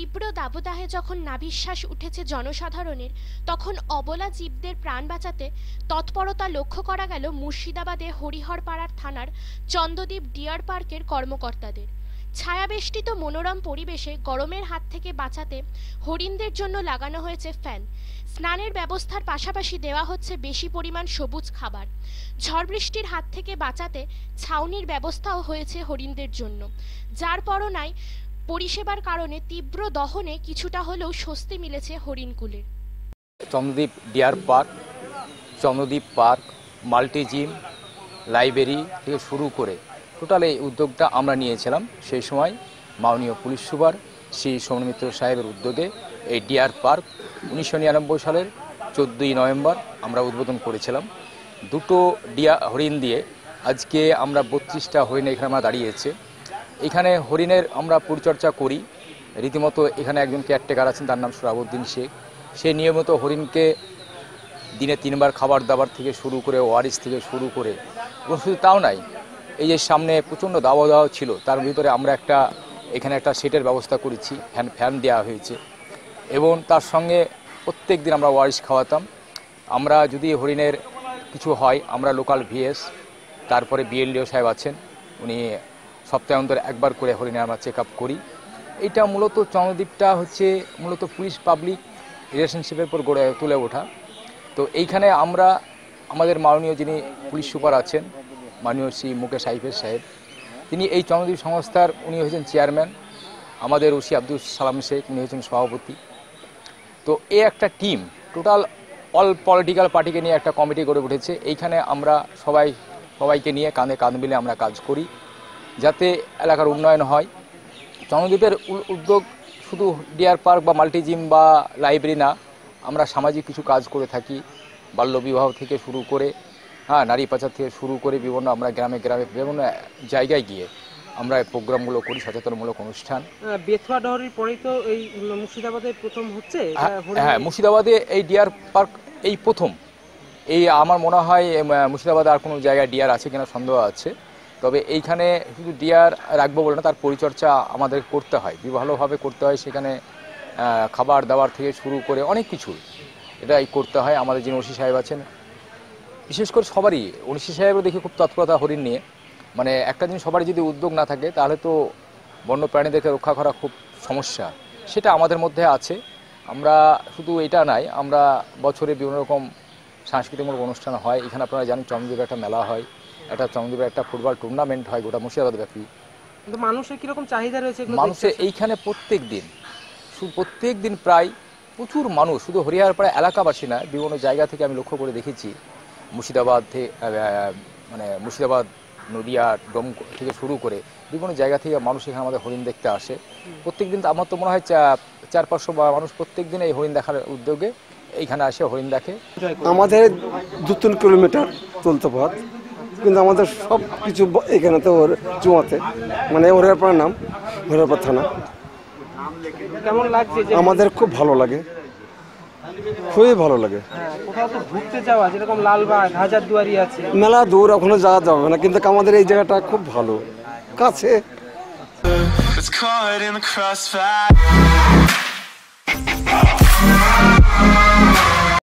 তীব্র দাবদাহে যখন নাভিশ্বাস উঠেছে জনসাধারণের তখন অবলা জীবদের প্রাণ বাঁচাতে তৎপরতা লক্ষ্য করা গেল মুর্শিদাবাদে হরিহরপাড়ার থানার চন্দ্রদ্বীপ ডিয়ার পার্কের কর্মকর্তাদের ছায়াবেষ্টিত মনোরম পরিবেশে গরমের হাত থেকে বাঁচাতে হরিণদের জন্য লাগানো হয়েছে ফ্যান স্নানের ব্যবস্থার পাশাপাশি দেওয়া হচ্ছে বেশি পরিমাণ সবুজ খাবার ঝড় বৃষ্টির হাত থেকে বাঁচাতে ছাউনির ব্যবস্থাও হয়েছে হরিণদের জন্য যার পরনায় পরিষেবার কারণে তীব্র দহনে কিছুটা হলেও স্বস্তি মিলেছে হরিণকুলে Chandradwip deer park Chandradwip park multi gym library থেকে শুরু করে টোটাল এই উদ্যোগটা আমরা নিয়েছিলাম সেই সময় মাননীয় পুলিশ সুপার শ্রী সৌমিত্র সাহেবের উদ্যোগে এই ডিয়ার পার্ক উনিশশো নিরানব্বই সালের চোদ্দোই নভেম্বর আমরা উদ্বোধন করেছিলাম দুটো ডিয়া হরিণ দিয়ে আজকে আমরা বত্রিশটা হরিণ এখানে আমরা দাঁড়িয়েছে এখানে হরিণের আমরা পরিচর্যা করি রীতিমতো এখানে একজন কেয়ারটেকার আছেন তার নাম সুরাবুদ্দিন শেখ সে নিয়মিত হরিণকে দিনে তিনবার খাবার দাবার থেকে শুরু করে ওয়ারিস থেকে শুরু করে এবং শুধু তাও নাই এই যে সামনে প্রচণ্ড দাওয়া দাওয়া ছিল তার ভিতরে আমরা একটা এখানে একটা সেটের ব্যবস্থা করেছি ফ্যান ফ্যান দেওয়া হয়েছে এবং তার সঙ্গে প্রত্যেক দিন আমরা ওয়ারিস খাওয়াতাম আমরা যদি হরিণের কিছু হয় আমরা লোকাল ভিএস তারপরে বিএলডিও সাহেব আছেন উনি সপ্তাহান্তরে একবার করে হরিণে আমরা চেক করি এটা মূলত চন্দ্রদ্বীপটা হচ্ছে মূলত পুলিশ পাবলিক রিলেশনশিপের উপর গড়ে তুলে ওঠা তো এইখানে আমরা আমাদের মাননীয় যিনি পুলিশ সুপার আছেন মাননীয় শ্রী মুকেশ আইফের সাহেব তিনি এই চন্দ্রদ্বীপ সংস্থার উনি হয়েছেন চেয়ারম্যান আমাদের ওসি আব্দুল সালাম শেখ উনি হয়েছেন সভাপতি তো এ একটা টিম টোটাল অল পলিটিক্যাল পার্টিকে নিয়ে একটা কমিটি গড়ে উঠেছে এইখানে আমরা সবাই সবাইকে নিয়ে কাঁধে কাঁধ মিলে আমরা কাজ করি যাতে এলাকার উন্নয়ন হয় চন্দ্রদ্বীপের উদ্যোগ শুধু ডিয়ার পার্ক বা মাল্টিজিম বা লাইব্রেরি না আমরা সামাজিক কিছু কাজ করে থাকি বাল্যবিবাহ থেকে শুরু করে হ্যাঁ নারী পাচার থেকে শুরু করে বিভিন্ন আমরা গ্রামে গ্রামে বিভিন্ন জায়গায় গিয়ে আমরা প্রোগ্রামগুলো করি সচেতনমূলক অনুষ্ঠান বেথুয়া ডহরির পরেই তো এই মুর্শিদাবাদে প্রথম হচ্ছে হ্যাঁ, হ্যাঁ মুর্শিদাবাদে এই ডিয়ার পার্ক এই প্রথম এই আমার মনে হয় মুর্শিদাবাদে আর কোনো জায়গায় ডিয়ার আছে কিনা সন্দেহ আছে তবে এইখানে শুধু ডিয়ার রাখবো বলে না তার পরিচর্যা আমাদের করতে হয় ভালোভাবে করতে হয় সেখানে খাবার দাবার থেকে শুরু করে অনেক কিছু এটাই করতে হয় আমাদের যিনি ওসি সাহেব আছেন বিশেষ করে সবারই ওসি সাহেবের দেখি খুব তৎপরতা হরিণ নিয়ে মানে একটা জিনিস সবারই যদি উদ্যোগ না থাকে তাহলে তো বন্য প্রাণীদেরকে রক্ষা করা খুব সমস্যা সেটা আমাদের মধ্যে আছে আমরা শুধু এটা নাই আমরা বছরে বিভিন্ন রকম সাংস্কৃতিকমূলক অনুষ্ঠান হয় এখানে আপনারা জানেন চন্দ্রদুর্গা একটা মেলা হয় একটা চন্দ্রপুরে একটা ফুটবল টুর্নামেন্ট হয় গোটা মুর্শিদাবাদ ব্যাপী মানুষের কিরকম চাহিদা রয়েছে মানুষের এইখানে প্রত্যেক দিন প্রত্যেক দিন প্রায় প্রচুর মানুষ শুধু পাড়া এলাকাবাসী না বিভিন্ন জায়গা থেকে আমি লক্ষ্য করে দেখেছি মুর্শিদাবাদ মানে মুর্শিদাবাদ নদিয়া ডম থেকে শুরু করে বিভিন্ন জায়গা থেকে মানুষ এখানে আমাদের হরিণ দেখতে আসে প্রত্যেক দিন আমার তো মনে হয় চার পাঁচশো মানুষ প্রত্যেক দিন এই হরিণ দেখার উদ্যোগে এইখানে আসে হরিণ দেখে আমাদের দু তিন কিলোমিটার চলতে পথ কিন্তু আমাদের সব কিছু এখানে তো ওর চুয়াতে মানে ওরারপাড়া নাম ওরারপাড় থানা আমাদের খুব ভালো লাগে খুবই ভালো লাগে হ্যাঁ, মেলা দূর ওখানে যাওয়া যাবে না কিন্তু আমাদের এই জায়গাটা খুব ভালো কাছে